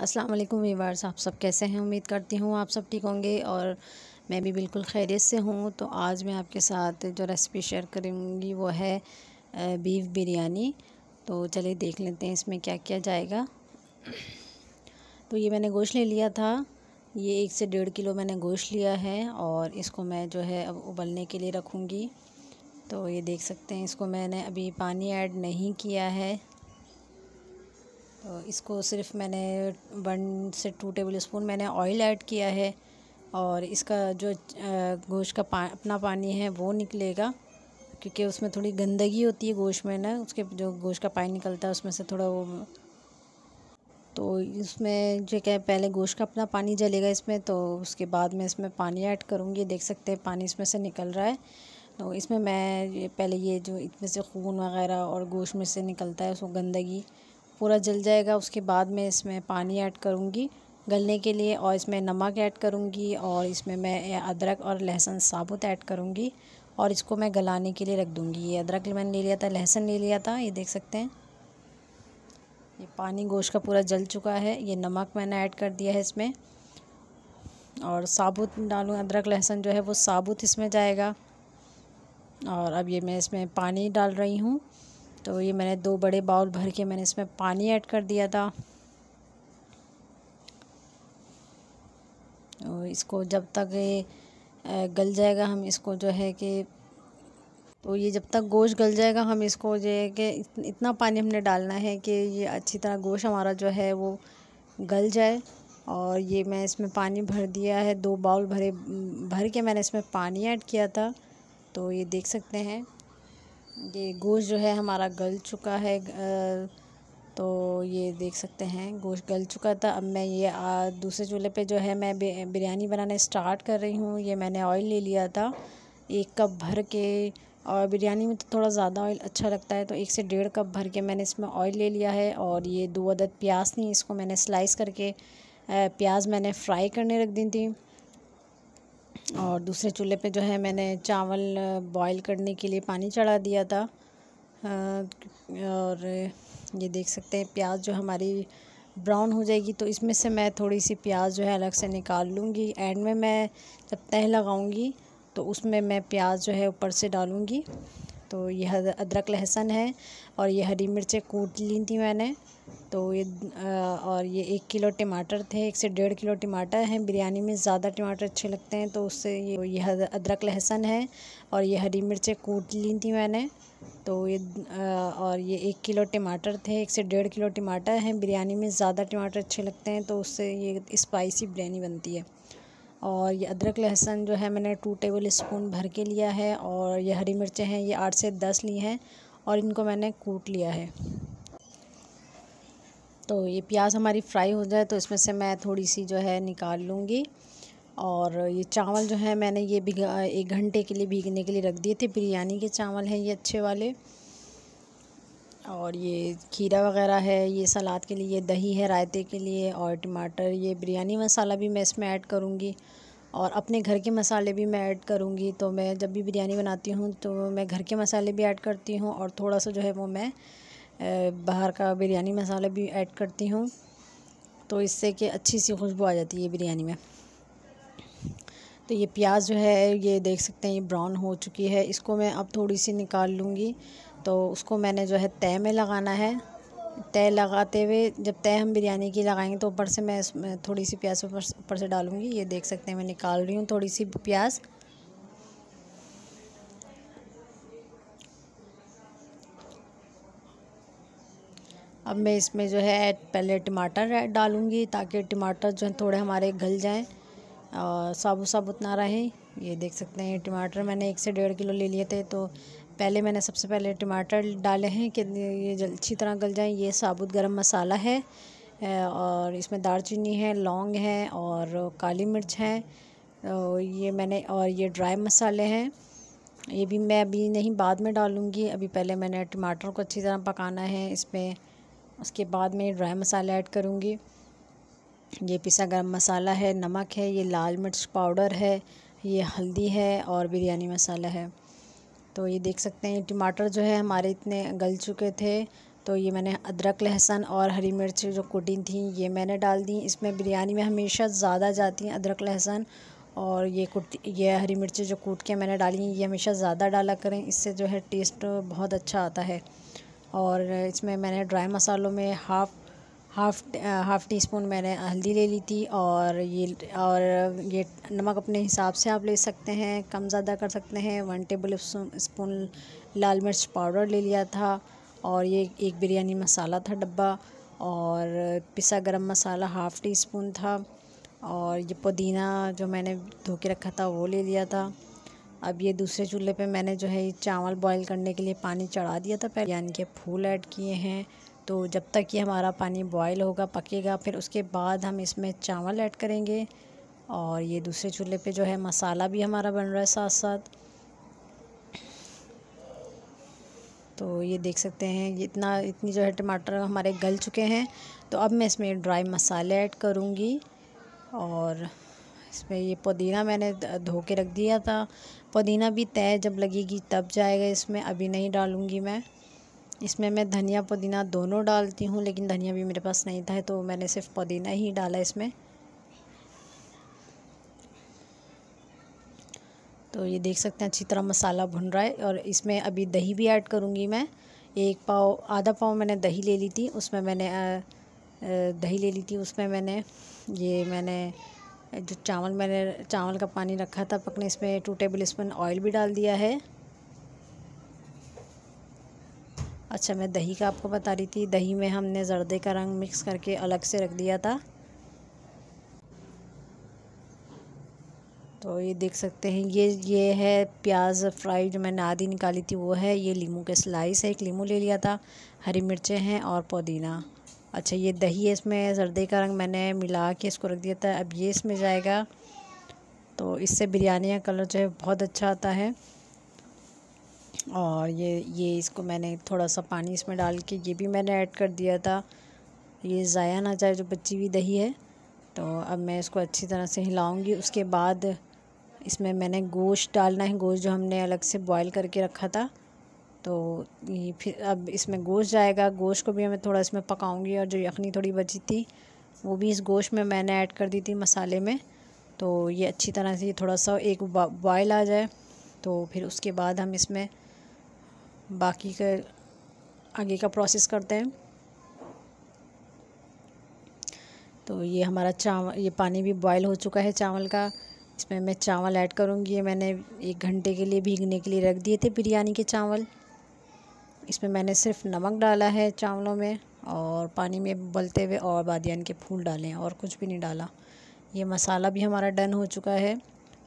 अस्सलाम वालेकुम वीवर्स आप सब कैसे हैं उम्मीद करती हूँ आप सब ठीक होंगे और मैं भी बिल्कुल खैरियत से हूँ तो आज मैं आपके साथ जो रेसिपी शेयर करूँगी वो है बीफ बिरयानी तो चलिए देख लेते हैं इसमें क्या किया जाएगा तो ये मैंने गोश्त ले लिया था ये एक से डेढ़ किलो मैंने गोश्त लिया है और इसको मैं जो है अब उबलने के लिए रखूँगी तो ये देख सकते हैं इसको मैंने अभी पानी ऐड नहीं किया है तो इसको सिर्फ मैंने वन से टू टेबल स्पून मैंने ऑयल ऐड किया है और इसका जो गोश्त का पा अपना पानी है वो निकलेगा क्योंकि उसमें थोड़ी गंदगी होती है गोश्त में ना उसके जो गोश्त का पानी निकलता है उसमें से थोड़ा वो तो इसमें जो क्या पहले गोश्त का अपना पानी जलेगा इसमें तो उसके बाद मैं इसमें पानी ऐड करूँगी देख सकते हैं पानी इसमें से निकल रहा है तो इसमें मैं पहले ये जो इसमें से खून वगैरह और गोश्त में से निकलता है उसको गंदगी पूरा जल जाएगा उसके बाद मैं इसमें पानी ऐड करूँगी गलने के लिए और इसमें नमक ऐड करूँगी और इसमें मैं अदरक और लहसुन साबुत ऐड करूँगी और इसको मैं गलाने के लिए रख दूँगी ये अदरक मैंने ले लिया था लहसुन ले लिया था ये देख सकते हैं ये पानी गोश्त का पूरा जल चुका है ये नमक मैंने ऐड कर दिया है इसमें और साबुत डालूँ अदरक लहसुन जो है वो साबुत इसमें जाएगा और अब ये मैं इसमें पानी डाल रही हूँ तो ये मैंने दो बड़े बाउल भर के मैंने इसमें पानी ऐड कर दिया था और इसको जब तक ये गल जाएगा हम इसको जो है कि तो ये जब तक गोश्त गल जाएगा हम इसको जो है कि इतना पानी हमने डालना है कि ये अच्छी तरह गोश हमारा जो है वो गल जाए और ये मैं इसमें पानी भर दिया है दो बाउल भरे भर के मैंने इसमें पानी ऐड किया था तो ये देख सकते हैं ये गोश्त जो है हमारा गल चुका है तो ये देख सकते हैं गोश्त गल चुका था अब मैं ये आ, दूसरे चूल्हे पे जो है मैं बिरयानी बनाने स्टार्ट कर रही हूँ ये मैंने ऑयल ले लिया था एक कप भर के और बिरयानी में तो थोड़ा ज़्यादा ऑयल अच्छा लगता है तो एक से डेढ़ कप भर के मैंने इसमें ऑयल ले लिया है और ये दो अदद प्याज थी इसको मैंने स्लाइस करके प्याज मैंने फ्राई करने रख दी थी और दूसरे चूल्हे पे जो है मैंने चावल बॉईल करने के लिए पानी चढ़ा दिया था और ये देख सकते हैं प्याज जो हमारी ब्राउन हो जाएगी तो इसमें से मैं थोड़ी सी प्याज जो है अलग से निकाल लूँगी एंड में मैं जब तह लगाऊँगी तो उसमें मैं प्याज जो है ऊपर से डालूँगी तो यह अदरक लहसन है और ये हरी मिर्चें कूट ली थी मैंने तो ये और ये एक किलो टमाटर थे एक से डेढ़ किलो टमाटर हैं बिरयानी में ज़्यादा टमाटर अच्छे लगते हैं तो उससे ये यह अदरक लहसन है और ये हरी मिर्चें कूट ली थी मैंने तो ये और ये एक किलो टमाटर थे एक से डेढ़ किलो टमाटर हैं बिरयानी में ज़्यादा टमाटर अच्छे लगते हैं तो उससे ये स्पाइसी बिरयानी बनती है और ये अदरक लहसुन जो है मैंने टू टेबल स्पून भर के लिया है और ये हरी मिर्चें हैं ये आठ से दस ली हैं और इनको मैंने कूट लिया है तो ये प्याज हमारी फ्राई हो जाए तो इसमें से मैं थोड़ी सी जो है निकाल लूँगी और ये चावल जो है मैंने ये भिगा एक घंटे के लिए भीगने के लिए रख दिए थे बिरयानी के चावल हैं ये अच्छे वाले और ये खीरा वगैरह है ये सलाद के लिए दही है रायते के लिए और टमाटर ये बिरयानी मसाला भी मैं इसमें ऐड करूँगी और अपने घर के मसाले भी मैं ऐड करूँगी तो मैं जब भी बिरयानी बनाती हूँ तो मैं घर के मसाले भी ऐड करती हूँ और थोड़ा सा जो है वो मैं बाहर का बिरयानी मसाला भी ऐड करती हूँ तो इससे कि अच्छी सी खुशबू आ जाती है बिरयानी में तो ये प्याज जो है ये देख सकते हैं ये ब्राउन हो चुकी है इसको मैं अब थोड़ी सी निकाल लूँगी तो उसको मैंने जो है तय में लगाना है तय लगाते हुए जब तय हम बिरयानी की लगाएंगे तो ऊपर से मैं इसमें थोड़ी सी प्याज ऊपर से डालूँगी ये देख सकते हैं मैं निकाल रही हूँ थोड़ी सी प्याज अब मैं इसमें जो है पहले टमाटर डालूँगी ताकि टमाटर जो है थोड़े हमारे गल जाएं और साबुत साबुत ना रहें ये देख सकते हैं टमाटर मैंने एक से डेढ़ किलो ले लिए थे तो पहले मैंने सबसे पहले टमाटर डाले हैं कि ये जल अच्छी तरह गल जाएँ ये साबुत गरम मसाला है और इसमें दालचीनी है लौंग है और काली मिर्च है ये मैंने और ये ड्राई मसाले हैं ये भी मैं अभी नहीं बाद में डालूँगी अभी पहले मैंने टमाटर को अच्छी तरह पकाना है इसमें उसके बाद में ड्राई मसाला ऐड करूँगी ये पिसा गरम मसाला है नमक है ये लाल मिर्च पाउडर है ये हल्दी है और बिरयानी मसाला है तो ये देख सकते हैं टमाटर जो है हमारे इतने गल चुके थे तो ये मैंने अदरक लहसन और हरी मिर्च जो कुटी थी ये मैंने डाल दी इसमें बिरयानी में हमेशा ज़्यादा जाती हैं अदरक लहसन और ये कुट ये हरी मिर्ची जो कूट के मैंने डाली ये हमेशा ज़्यादा डाला करें इससे जो है टेस्ट बहुत अच्छा आता है और इसमें मैंने ड्राई मसालों में half half half teaspoon मैंने हल्दी ले ली थी और ये और ये नमक अपने हिसाब से आप ले सकते हैं कम ज़्यादा कर सकते हैं वन टेबल स्पून लाल मिर्च पाउडर ले लिया था और ये एक बिरयानी मसाला था डब्बा और पिसा गरम मसाला हाफ़ टी स्पून था और ये पुदीना जो मैंने धो के रखा था वो ले लिया था अब ये दूसरे चूल्हे पे मैंने जो है चावल बॉईल करने के लिए पानी चढ़ा दिया था पहले यानी के फूल ऐड किए हैं तो जब तक ये हमारा पानी बॉयल होगा पकेगा फिर उसके बाद हम इसमें चावल ऐड करेंगे और ये दूसरे चूल्हे पे जो है मसाला भी हमारा बन रहा है साथ साथ तो ये देख सकते हैं इतना इतनी जो है टमाटर हमारे गल चुके हैं तो अब मैं इसमें ड्राई मसाले ऐड करूँगी और इसमें ये पुदीना मैंने धो के रख दिया था पुदीना भी तय जब लगेगी तब जाएगा इसमें अभी नहीं डालूँगी मैं इसमें मैं धनिया पुदीना दोनों डालती हूँ लेकिन धनिया भी मेरे पास नहीं था तो मैंने सिर्फ पुदीना ही डाला इसमें तो ये देख सकते हैं अच्छी तरह मसाला भुन रहा है और इसमें अभी दही भी ऐड करूँगी मैं एक पाव आधा पाव मैंने दही ले ली थी उसमें मैंने दही ले ली थी उसमें मैंने ये मैंने जो चावल मैंने चावल का पानी रखा था पकने इसमें टू टेबल स्पून ऑयल भी डाल दिया है अच्छा मैं दही का आपको बता रही थी दही में हमने जर्दे का रंग मिक्स करके अलग से रख दिया था तो ये देख सकते हैं ये ये है प्याज फ्राई जो मैंने आधी निकाली थी वो है ये लीमू के स्लाइस है एक लीमू ले लिया था हरी मिर्चें हैं और पुदीना अच्छा ये दही है इसमें जर्दे का रंग मैंने मिला के इसको रख दिया था अब ये इसमें जाएगा तो इससे बिरयानी का कलर जो है बहुत अच्छा आता है और ये ये इसको मैंने थोड़ा सा पानी इसमें डाल के ये भी मैंने ऐड कर दिया था ये ज़ाया ना जाए जो बची हुई दही है तो अब मैं इसको अच्छी तरह से हिलाऊंगी उसके बाद इसमें मैंने गोश्त डालना है गोश्त जो हमने अलग से बॉईल करके रखा था तो ये फिर अब इसमें गोश्त जाएगा गोश्त को भी मैं थोड़ा इसमें पकाऊंगी और जो यखनी थोड़ी बची थी वो भी इस गोश्त में मैंने ऐड कर दी थी मसाले में तो ये अच्छी तरह से थोड़ा सा एक बॉयल आ जाए तो फिर उसके बाद हम इसमें बाकी का आगे का प्रोसेस करते हैं तो ये हमारा चावल ये पानी भी बॉयल हो चुका है चावल का इसमें मैं चावल ऐड करूँगी ये मैंने एक घंटे के लिए भीगने के लिए रख दिए थे बिरयानी के चावल इसमें मैंने सिर्फ नमक डाला है चावलों में और पानी में बलते हुए और बादियान के फूल डाले हैं और कुछ भी नहीं डाला ये मसाला भी हमारा डन हो चुका है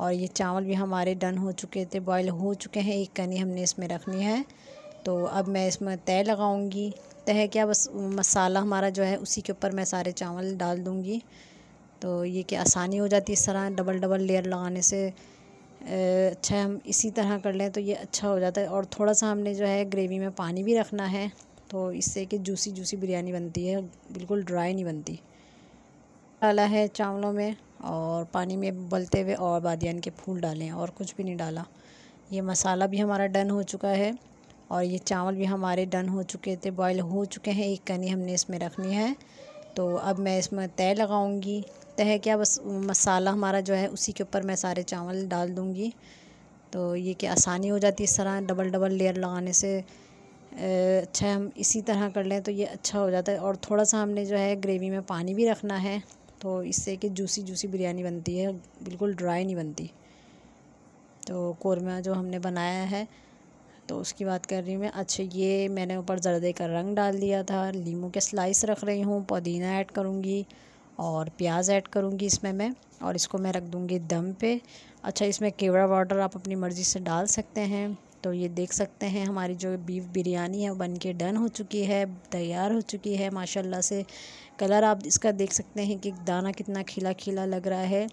और ये चावल भी हमारे डन हो चुके थे बॉयल हो चुके हैं एक कनी हमने इसमें रखनी है तो अब मैं इसमें तय लगाऊंगी तय क्या बस मसाला हमारा जो है उसी के ऊपर मैं सारे चावल डाल दूंगी तो ये कि आसानी हो जाती है इस तरह डबल डबल लेयर लगाने से अच्छा हम इसी तरह कर लें तो ये अच्छा हो जाता है और थोड़ा सा हमने जो है ग्रेवी में पानी भी रखना है तो इससे कि जूसी जूसी बिरयानी बनती है बिल्कुल ड्राई नहीं बनती डाला है चावलों में और पानी में बलते हुए और बादियान के फूल डालें और कुछ भी नहीं डाला ये मसाला भी हमारा डन हो चुका है और ये चावल भी हमारे डन हो चुके थे बॉयल हो चुके हैं एक कनी हमने इसमें रखनी है तो अब मैं इसमें तय लगाऊंगी तय क्या बस मसाला हमारा जो है उसी के ऊपर मैं सारे चावल डाल दूँगी तो ये कि आसानी हो जाती है इस तरह डबल डबल लेयर लगाने से अच्छा हम इसी तरह कर लें तो ये अच्छा हो जाता है और थोड़ा सा हमने जो है ग्रेवी में पानी भी रखना है तो इससे कि जूसी जूसी बिरयानी बनती है बिल्कुल ड्राई नहीं बनती तो कौरमा जो हमने बनाया है तो उसकी बात कर रही हूँ मैं अच्छा ये मैंने ऊपर जर्दे का रंग डाल दिया था लीमू के स्लाइस रख रही हूँ पुदीना ऐड करूँगी और प्याज ऐड करूँगी इसमें मैं और इसको मैं रख दूँगी दम पे अच्छा इसमें केवड़ा पाउडर आप अपनी मर्ज़ी से डाल सकते हैं तो ये देख सकते हैं हमारी जो बीफ बिरयानी है बन के डन हो चुकी है तैयार हो चुकी है माशाल्लाह से कलर आप इसका देख सकते हैं कि दाना कितना खिला खिला लग रहा है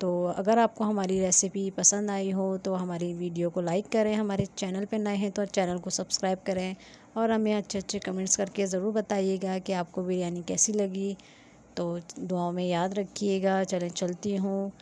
तो अगर आपको हमारी रेसिपी पसंद आई हो तो हमारी वीडियो को लाइक करें हमारे चैनल पर नए हैं तो चैनल को सब्सक्राइब करें और हमें अच्छे अच्छे कमेंट्स करके ज़रूर बताइएगा कि आपको बिरयानी कैसी लगी तो दुआओं में याद रखिएगा चलें चलती हूँ